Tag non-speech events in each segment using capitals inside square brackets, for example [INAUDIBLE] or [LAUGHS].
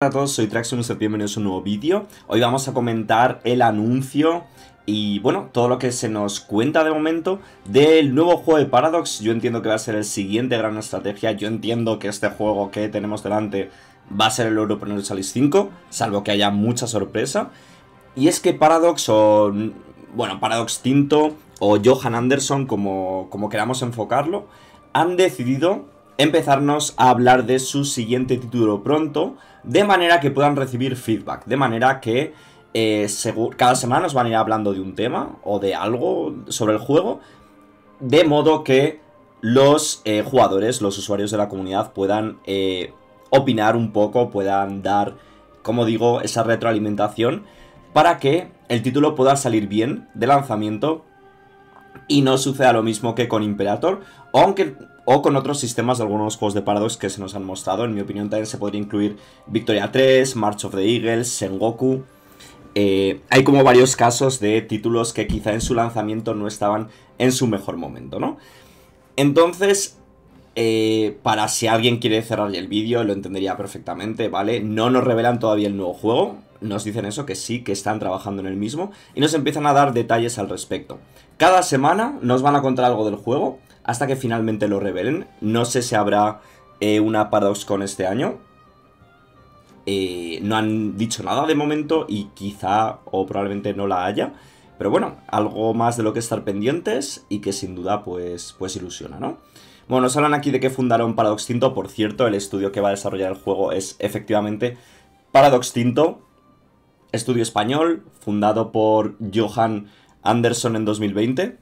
Hola a todos, soy Traxxonus, bienvenidos a un nuevo vídeo. Hoy vamos a comentar el anuncio y, bueno, todo lo que se nos cuenta de momento del nuevo juego de Paradox. Yo entiendo que va a ser el siguiente gran estrategia, yo entiendo que este juego que tenemos delante va a ser el Europa Challenge 5, salvo que haya mucha sorpresa. Y es que Paradox o, bueno, Paradox Tinto o Johan Anderson, como, como queramos enfocarlo, han decidido empezarnos a hablar de su siguiente título pronto, de manera que puedan recibir feedback, de manera que eh, cada semana nos van a ir hablando de un tema o de algo sobre el juego, de modo que los eh, jugadores, los usuarios de la comunidad puedan eh, opinar un poco, puedan dar, como digo, esa retroalimentación para que el título pueda salir bien de lanzamiento y no suceda lo mismo que con Imperator, aunque o con otros sistemas de algunos juegos de Paradox que se nos han mostrado. En mi opinión también se podría incluir Victoria 3, March of the Eagles, Sengoku. Eh, hay como varios casos de títulos que quizá en su lanzamiento no estaban en su mejor momento, ¿no? Entonces, eh, para si alguien quiere cerrar el vídeo, lo entendería perfectamente, ¿vale? No nos revelan todavía el nuevo juego, nos dicen eso, que sí, que están trabajando en el mismo, y nos empiezan a dar detalles al respecto. Cada semana nos van a contar algo del juego, hasta que finalmente lo revelen. No sé si habrá eh, una con este año. Eh, no han dicho nada de momento y quizá o probablemente no la haya. Pero bueno, algo más de lo que estar pendientes y que sin duda pues, pues ilusiona, ¿no? Bueno, nos hablan aquí de que fundaron Paradox Tinto. Por cierto, el estudio que va a desarrollar el juego es efectivamente Paradox Tinto, estudio español, fundado por Johan Anderson en 2020.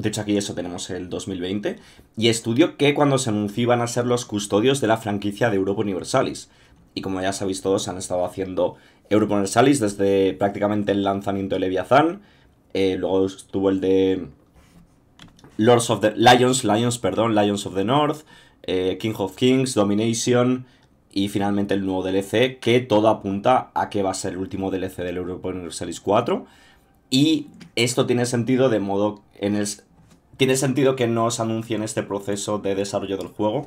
De hecho, aquí eso tenemos el 2020. Y estudio que cuando se anunció iban a ser los custodios de la franquicia de Europa Universalis. Y como ya sabéis todos, han estado haciendo Europa Universalis desde prácticamente el lanzamiento de Leviathan. Eh, luego estuvo el de Lords of the... Lions, Lions, perdón, Lions of the North, eh, King of Kings, Domination y finalmente el nuevo DLC que todo apunta a que va a ser el último DLC del Europa Universalis 4. Y esto tiene sentido de modo en el, tiene sentido que no os anuncien este proceso de desarrollo del juego,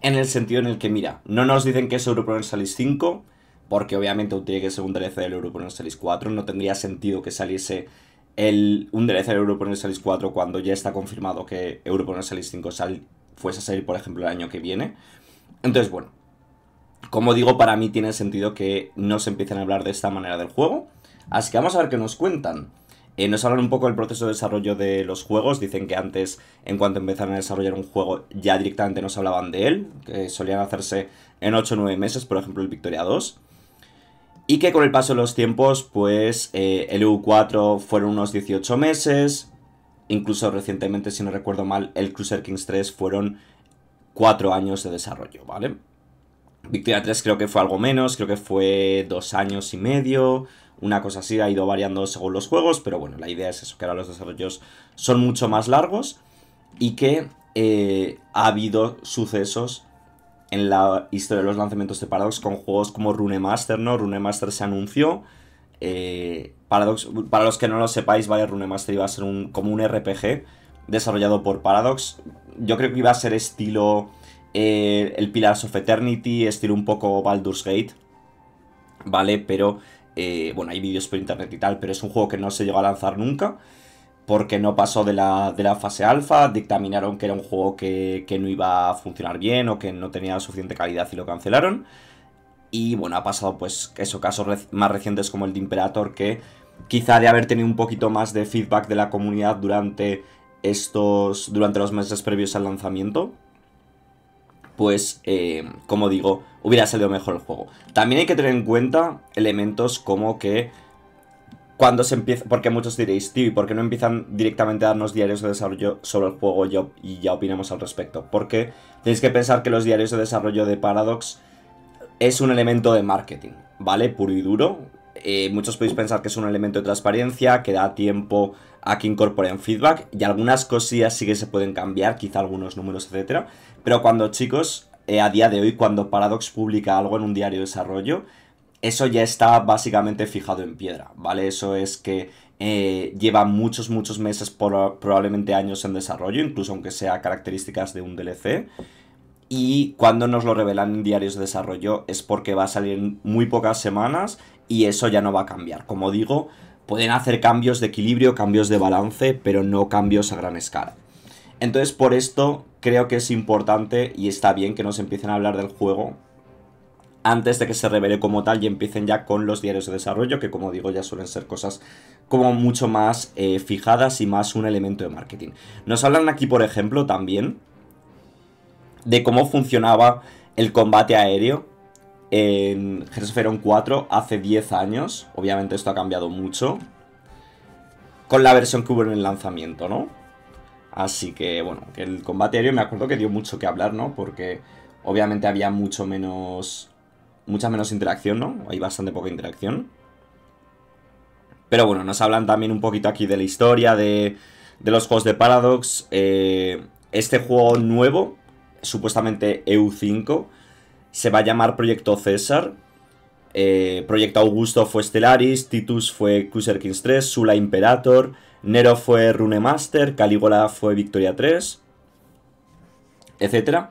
en el sentido en el que, mira, no nos dicen que es Europa Universalis 5, porque obviamente tiene que ser un DLC del Europa Universalis 4, no tendría sentido que saliese el, un DLC del Europa Universalis 4 cuando ya está confirmado que Europa Universalis 5 fuese a salir, por ejemplo, el año que viene. Entonces, bueno, como digo, para mí tiene sentido que no se empiecen a hablar de esta manera del juego. Así que vamos a ver qué nos cuentan. Eh, nos hablan un poco del proceso de desarrollo de los juegos. Dicen que antes, en cuanto empezaron a desarrollar un juego, ya directamente nos hablaban de él, que solían hacerse en 8 o 9 meses, por ejemplo, el Victoria 2. Y que con el paso de los tiempos, pues eh, el EU4 fueron unos 18 meses. Incluso recientemente, si no recuerdo mal, el Cruiser Kings 3 fueron 4 años de desarrollo, ¿vale? Victoria 3 creo que fue algo menos, creo que fue 2 años y medio una cosa así, ha ido variando según los juegos, pero bueno, la idea es eso, que ahora los desarrollos son mucho más largos y que eh, ha habido sucesos en la historia de los lanzamientos de Paradox con juegos como Rune Master ¿no? Rune Master se anunció. Eh, Paradox, para los que no lo sepáis, Rune Master iba a ser un, como un RPG desarrollado por Paradox. Yo creo que iba a ser estilo eh, el Pillars of Eternity, estilo un poco Baldur's Gate, ¿vale? Pero eh, bueno, hay vídeos por internet y tal, pero es un juego que no se llegó a lanzar nunca porque no pasó de la, fase alfa, dictaminaron que era un juego que, no iba a funcionar bien o que no tenía suficiente calidad y lo cancelaron. Y bueno, ha pasado pues casos más recientes como el de Imperator que quizá de haber tenido un poquito más de feedback de la comunidad durante estos, durante los meses previos al lanzamiento, pues, eh, como digo, hubiera salido mejor el juego. También hay que tener en cuenta elementos como que cuando se empieza, porque muchos diréis, tío, ¿y por qué no empiezan directamente a darnos diarios de desarrollo sobre el juego y ya opinamos al respecto? Porque tenéis que pensar que los diarios de desarrollo de Paradox es un elemento de marketing, ¿vale? Puro y duro, eh, muchos podéis pensar que es un elemento de transparencia que da tiempo a que incorporen feedback y algunas cosillas sí que se pueden cambiar, quizá algunos números, etcétera. Pero cuando chicos, eh, a día de hoy, cuando Paradox publica algo en un diario de desarrollo, eso ya está básicamente fijado en piedra, ¿vale? Eso es que eh, lleva muchos, muchos meses, por, probablemente años en desarrollo, incluso aunque sea características de un DLC. Y cuando nos lo revelan en diarios de desarrollo es porque va a salir en muy pocas semanas y eso ya no va a cambiar. Como digo, pueden hacer cambios de equilibrio, cambios de balance, pero no cambios a gran escala. Entonces por esto creo que es importante y está bien que nos empiecen a hablar del juego antes de que se revele como tal y empiecen ya con los diarios de desarrollo, que como digo ya suelen ser cosas como mucho más eh, fijadas y más un elemento de marketing. Nos hablan aquí, por ejemplo, también de cómo funcionaba el combate aéreo en of 4 hace 10 años. Obviamente esto ha cambiado mucho. Con la versión que hubo en el lanzamiento, ¿no? Así que, bueno, que el combate aéreo me acuerdo que dio mucho que hablar, ¿no? Porque obviamente había mucho menos... Mucha menos interacción, ¿no? Hay bastante poca interacción. Pero bueno, nos hablan también un poquito aquí de la historia, de, los juegos de Paradox. Eh, este juego nuevo, supuestamente EU5, se va a llamar Proyecto César. Eh, Proyecto Augusto fue Stellaris, Titus fue Cruiser Kings 3, Sula Imperator, Nero fue Rune Master Caligula fue Victoria 3, etc.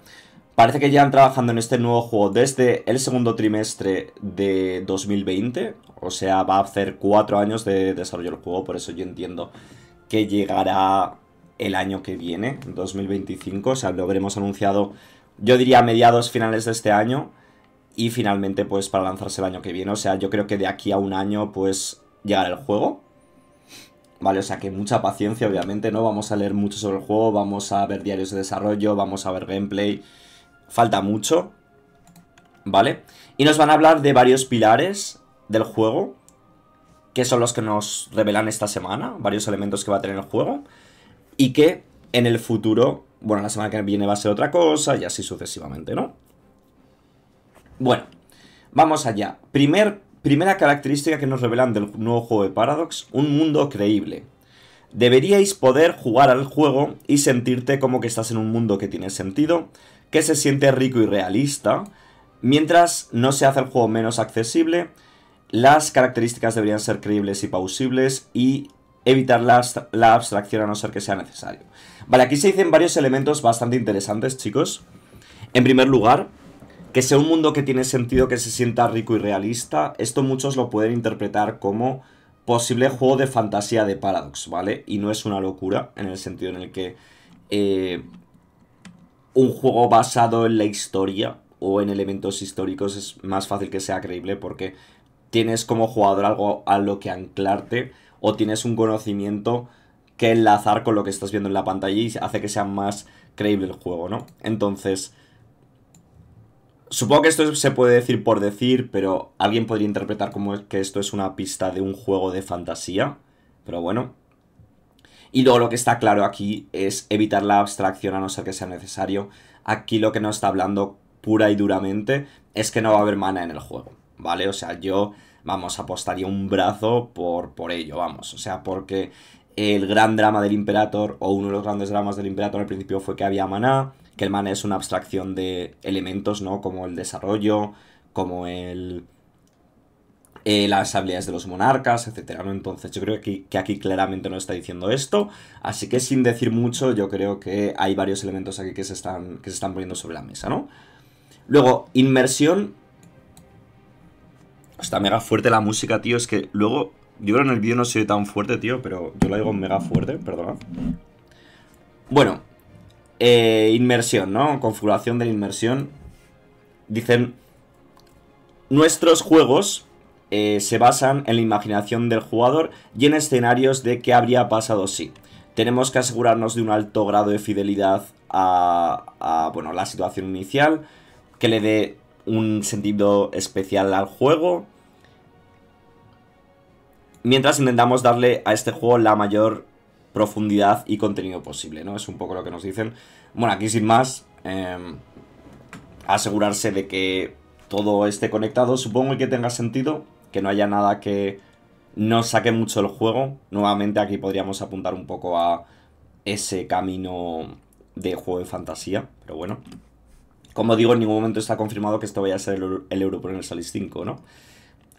Parece que llevan trabajando en este nuevo juego desde el segundo trimestre de 2020, o sea, va a hacer cuatro años de desarrollo del juego, por eso yo entiendo que llegará el año que viene, 2025, o sea, lo habremos anunciado yo diría mediados, finales de este año y finalmente pues para lanzarse el año que viene. O sea, yo creo que de aquí a un año pues llegará el juego. Vale, o sea que mucha paciencia, obviamente, ¿no? Vamos a leer mucho sobre el juego, vamos a ver diarios de desarrollo, vamos a ver gameplay. Falta mucho, ¿vale? Y nos van a hablar de varios pilares del juego, que son los que nos revelan esta semana, varios elementos que va a tener el juego, y que en el futuro bueno, la semana que viene va a ser otra cosa, y así sucesivamente, ¿no? Bueno, vamos allá. Primer, primera característica que nos revelan del nuevo juego de Paradox, un mundo creíble. Deberíais poder jugar al juego y sentirte como que estás en un mundo que tiene sentido, que se siente rico y realista, mientras no se hace el juego menos accesible, las características deberían ser creíbles y pausibles y evitar la abstracción a no ser que sea necesario. Vale, aquí se dicen varios elementos bastante interesantes, chicos. En primer lugar, que sea un mundo que tiene sentido, que se sienta rico y realista. Esto muchos lo pueden interpretar como posible juego de fantasía de Paradox, ¿vale? Y no es una locura, en el sentido en el que eh, un juego basado en la historia o en elementos históricos es más fácil que sea creíble porque tienes como jugador algo a lo que anclarte o tienes un conocimiento que enlazar con lo que estás viendo en la pantalla y hace que sea más creíble el juego, ¿no? Entonces, supongo que esto se puede decir por decir, pero alguien podría interpretar como que esto es una pista de un juego de fantasía, pero bueno. Y luego lo que está claro aquí es evitar la abstracción a no ser que sea necesario. Aquí lo que nos está hablando pura y duramente es que no va a haber mana en el juego, ¿vale? O sea, yo, vamos, apostaría un brazo por, por ello, vamos. O sea, porque el gran drama del Imperator, o uno de los grandes dramas del Imperator al principio fue que había maná, que el maná es una abstracción de elementos, ¿no? Como el desarrollo, como el... Eh, las habilidades de los monarcas, etc. ¿no? Entonces yo creo que, que aquí claramente no está diciendo esto, así que sin decir mucho yo creo que hay varios elementos aquí que se están, que se están poniendo sobre la mesa, ¿no? Luego, inmersión... Está mega fuerte la música, tío, es que luego yo creo en el vídeo no soy tan fuerte, tío, pero yo lo digo mega fuerte, perdona. Bueno, eh, inmersión, ¿no? Configuración de la inmersión. Dicen, nuestros juegos eh, se basan en la imaginación del jugador y en escenarios de qué habría pasado si. Tenemos que asegurarnos de un alto grado de fidelidad a, bueno, la situación inicial, que le dé un sentido especial al juego, mientras intentamos darle a este juego la mayor profundidad y contenido posible, ¿no? Es un poco lo que nos dicen. Bueno, aquí sin más, em, asegurarse de que todo esté conectado. Supongo que tenga sentido, que no haya nada que no saque mucho el juego. Nuevamente aquí podríamos apuntar un poco a ese camino de juego de fantasía, pero bueno. Como digo, en ningún momento está confirmado que esto vaya a ser el, Euro Salis 5, ¿no?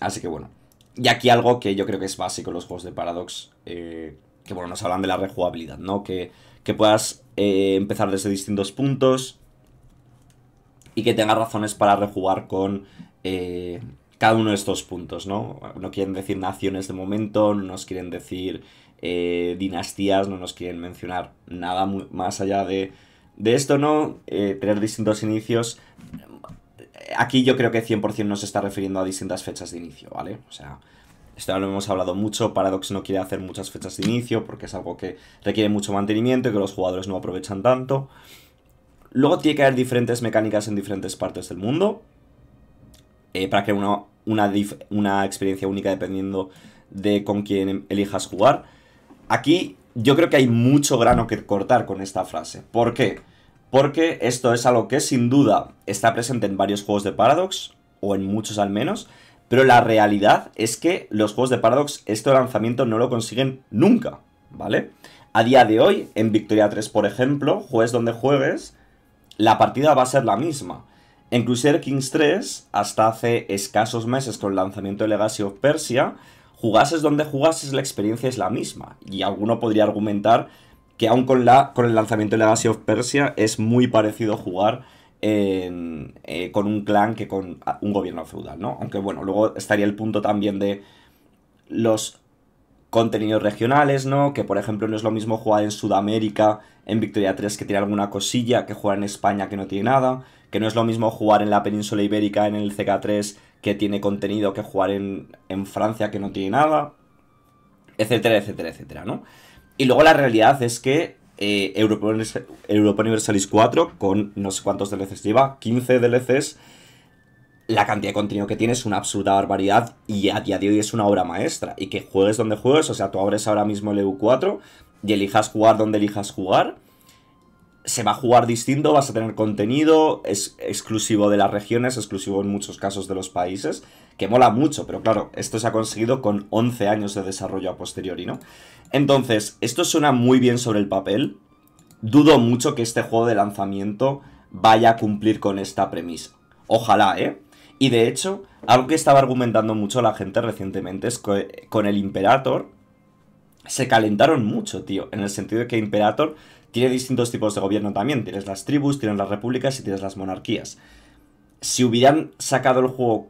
Así que bueno. Y aquí algo que yo creo que es básico en los juegos de Paradox, eh, que bueno, nos hablan de la rejugabilidad, ¿no? Que, puedas eh, empezar desde distintos puntos y que tengas razones para rejugar con eh, cada uno de estos puntos, ¿no? No quieren decir naciones de momento, no nos quieren decir dinastías, no nos quieren mencionar nada más allá de, de esto, ¿no? tener distintos inicios aquí yo creo que 100% nos está refiriendo a distintas fechas de inicio, ¿vale? O sea, esto ya lo hemos hablado mucho, Paradox no quiere hacer muchas fechas de inicio porque es algo que requiere mucho mantenimiento y que los jugadores no aprovechan tanto. Luego tiene que haber diferentes mecánicas en diferentes partes del mundo eh, para crear una, una, experiencia única dependiendo de con quién elijas jugar. Aquí yo creo que hay mucho grano que cortar con esta frase. ¿Por qué? porque esto es algo que sin duda está presente en varios juegos de Paradox, o en muchos al menos, pero la realidad es que los juegos de Paradox este lanzamiento no lo consiguen nunca, ¿vale? A día de hoy, en Victoria 3, por ejemplo, juegues donde juegues, la partida va a ser la misma. En Crusader Kings 3, hasta hace escasos meses con el lanzamiento de Legacy of Persia, jugases donde jugases, la experiencia es la misma. Y alguno podría argumentar que aún con, la, con el lanzamiento de Legacy of Persia es muy parecido jugar eh, con un clan que con un gobierno feudal, ¿no? Aunque bueno, luego estaría el punto también de los contenidos regionales, ¿no? Que por ejemplo no es lo mismo jugar en Sudamérica en Victoria 3 que tiene alguna cosilla, que jugar en España que no tiene nada, que no es lo mismo jugar en la península ibérica en el CK3 que tiene contenido que jugar en, en Francia que no tiene nada, etcétera, etcétera, etcétera, ¿no? Y luego la realidad es que eh, Europa, Europa, Universalis 4, con no sé cuántos DLCs lleva, 15 DLCs, la cantidad de contenido que tiene es una absoluta barbaridad y a día de hoy es una obra maestra. Y que juegues donde juegues, o sea, tú abres ahora mismo el EU4 y elijas jugar donde elijas jugar, se va a jugar distinto, vas a tener contenido, es exclusivo de las regiones, exclusivo en muchos casos de los países, que mola mucho, pero claro, esto se ha conseguido con 11 años de desarrollo a posteriori, ¿no? Entonces, esto suena muy bien sobre el papel, dudo mucho que este juego de lanzamiento vaya a cumplir con esta premisa. Ojalá, ¿eh? Y de hecho, algo que estaba argumentando mucho la gente recientemente es que con el Imperator se calentaron mucho, tío, en el sentido de que Imperator tiene distintos tipos de gobierno también. Tienes las tribus, tienes las repúblicas y tienes las monarquías. Si hubieran sacado el juego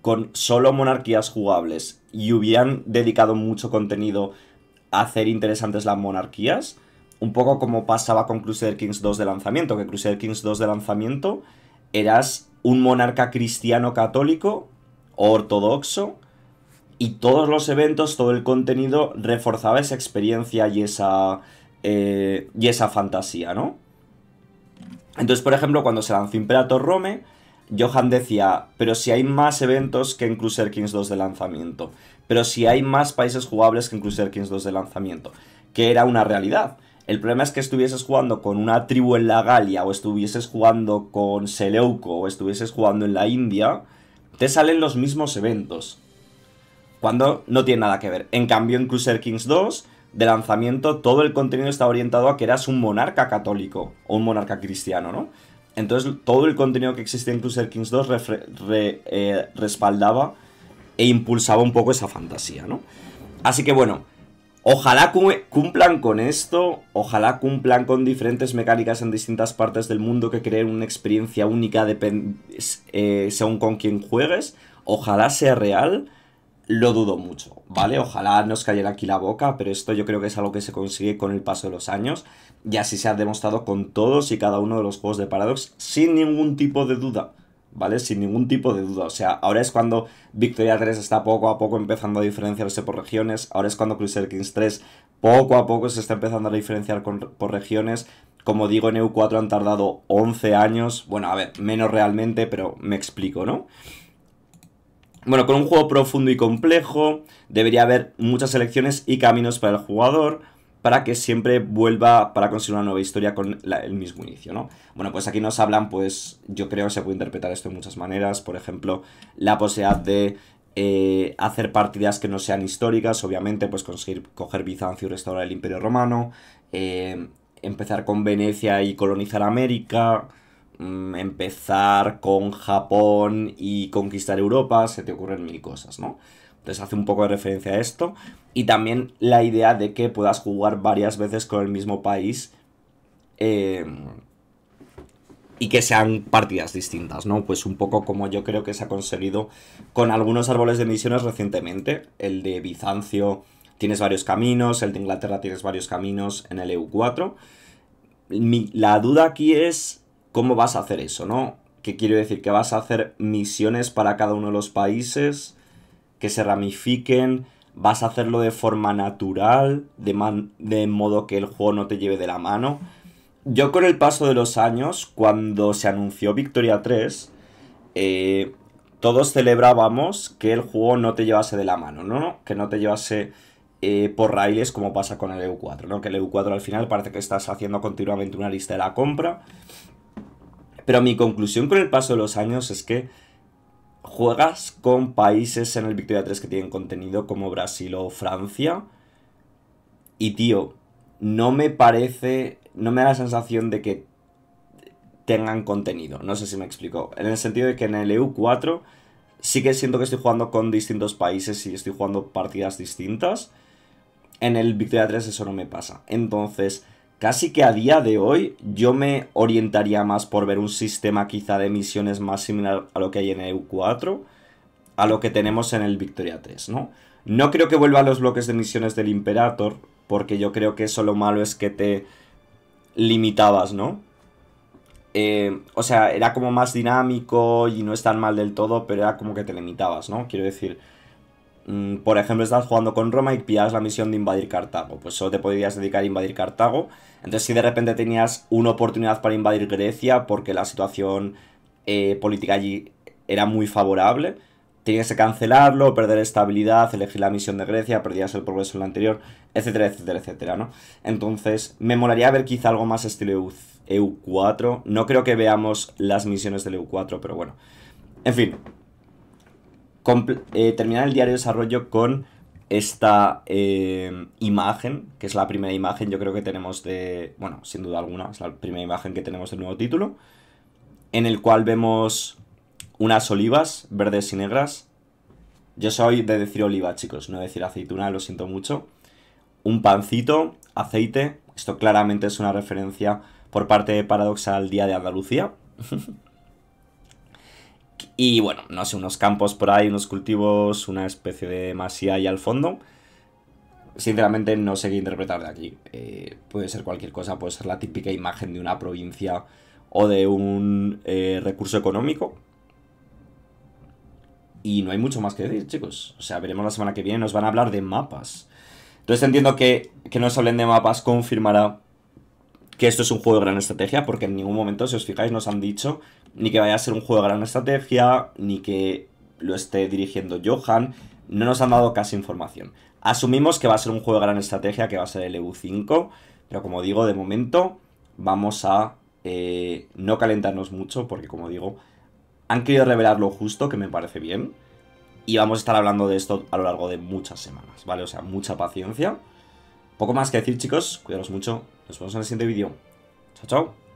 con solo monarquías jugables y hubieran dedicado mucho contenido a hacer interesantes las monarquías, un poco como pasaba con Crusader Kings 2 de lanzamiento, que Crusader Kings 2 de lanzamiento eras un monarca cristiano católico o ortodoxo y todos los eventos, todo el contenido reforzaba esa experiencia y esa eh, y esa fantasía, ¿no? Entonces, por ejemplo, cuando se lanzó Imperator Rome, Johan decía, pero si hay más eventos que en Crusader Kings 2 de lanzamiento, pero si hay más países jugables que en Crusader Kings 2 de lanzamiento, que era una realidad. El problema es que estuvieses jugando con una tribu en la Galia, o estuvieses jugando con Seleuco, o estuvieses jugando en la India, te salen los mismos eventos. Cuando no tiene nada que ver. En cambio, en Crusader Kings 2 de lanzamiento todo el contenido estaba orientado a que eras un monarca católico o un monarca cristiano, ¿no? Entonces todo el contenido que existía en Crusader Kings 2 eh, respaldaba e impulsaba un poco esa fantasía, ¿no? Así que bueno, ojalá cumplan con esto, ojalá cumplan con diferentes mecánicas en distintas partes del mundo que creen una experiencia única eh, según con quien juegues, ojalá sea real lo dudo mucho, ¿vale? Ojalá nos cayera aquí la boca, pero esto yo creo que es algo que se consigue con el paso de los años y así se ha demostrado con todos y cada uno de los juegos de Paradox sin ningún tipo de duda, ¿vale? Sin ningún tipo de duda. O sea, ahora es cuando Victoria 3 está poco a poco empezando a diferenciarse por regiones, ahora es cuando Cruiser Kings 3 poco a poco se está empezando a diferenciar por regiones. Como digo, en EU4 han tardado 11 años, bueno, a ver, menos realmente, pero me explico, ¿no? Bueno, con un juego profundo y complejo, debería haber muchas elecciones y caminos para el jugador, para que siempre vuelva para conseguir una nueva historia con el mismo inicio, ¿no? Bueno, pues aquí nos hablan, pues yo creo que se puede interpretar esto de muchas maneras, por ejemplo, la posibilidad de eh, hacer partidas que no sean históricas, obviamente, pues conseguir coger Bizancio y restaurar el Imperio Romano, eh, empezar con Venecia y colonizar América, Mm, empezar con Japón y conquistar Europa, se te ocurren mil cosas, ¿no? Entonces hace un poco de referencia a esto. Y también la idea de que puedas jugar varias veces con el mismo país em, y que sean partidas distintas, ¿no? Pues un poco como yo creo que se ha conseguido con algunos árboles de misiones recientemente. El de Bizancio tienes varios caminos, el de Inglaterra tienes varios caminos en el EU4. la duda aquí es ¿Cómo vas a hacer eso, no? ¿Qué quiero decir? ¿Que vas a hacer misiones para cada uno de los países? ¿Que se ramifiquen? ¿Vas a hacerlo de forma natural? De, de modo que el juego no te lleve de la mano. Yo con el paso de los años, cuando se anunció Victoria 3, eh, todos celebrábamos que el juego no te llevase de la mano, ¿no? Que no te llevase eh, por raíles como pasa con el EU4, ¿no? Que el EU4 al final parece que estás haciendo continuamente una lista de la compra pero mi conclusión con el paso de los años es que juegas con países en el Victoria 3 que tienen contenido como Brasil o Francia. Y tío, no me parece, no me da la sensación de que tengan contenido. No sé si me explico. En el sentido de que en el EU4 sí que siento que estoy jugando con distintos países y estoy jugando partidas distintas. En el Victoria 3 eso no me pasa. Entonces, Casi que a día de hoy yo me orientaría más por ver un sistema quizá de misiones más similar a lo que hay en EU4, a lo que tenemos en el Victoria 3, ¿no? No creo que vuelva a los bloques de misiones del Imperator, porque yo creo que eso lo malo es que te limitabas, ¿no? Eh, o sea, era como más dinámico y no es tan mal del todo, pero era como que te limitabas, ¿no? Quiero decir, Mm, por ejemplo, estás jugando con Roma y pillas la misión de invadir Cartago. Pues solo te podrías dedicar a invadir Cartago. Entonces, si de repente tenías una oportunidad para invadir Grecia porque la situación eh, política allí era muy favorable, tenías que cancelarlo, perder estabilidad, elegir la misión de Grecia, perdías el progreso en la anterior, etcétera, etcétera, etcétera, ¿no? Entonces, me molaría ver quizá algo más estilo EU4. E no creo que veamos las misiones del EU4, pero bueno. En fin, eh, terminar el diario de desarrollo con esta eh, imagen, que es la primera imagen yo creo que tenemos de, bueno, sin duda alguna, es la primera imagen que tenemos del nuevo título, en el cual vemos unas olivas verdes y negras. Yo soy de decir oliva, chicos, no decir aceituna, lo siento mucho. Un pancito, aceite, esto claramente es una referencia por parte de Paradox al Día de Andalucía. [LAUGHS] Y bueno, no sé, unos campos por ahí, unos cultivos, una especie de masía ahí al fondo. Sinceramente no sé qué interpretar de aquí. Eh, puede ser cualquier cosa, puede ser la típica imagen de una provincia o de un eh, recurso económico. Y no hay mucho más que decir, chicos. O sea, veremos la semana que viene, nos van a hablar de mapas. Entonces entiendo que que nos hablen de mapas confirmará que esto es un juego de gran estrategia, porque en ningún momento, si os fijáis, nos han dicho ni que vaya a ser un juego de gran estrategia, ni que lo esté dirigiendo Johan, no nos han dado casi información. Asumimos que va a ser un juego de gran estrategia, que va a ser el EU5, pero como digo, de momento vamos a eh, no calentarnos mucho, porque como digo, han querido revelar lo justo, que me parece bien, y vamos a estar hablando de esto a lo largo de muchas semanas, ¿vale? O sea, mucha paciencia. Poco más que decir, chicos, cuidaros mucho, nos vemos en el siguiente vídeo. Chao, chao.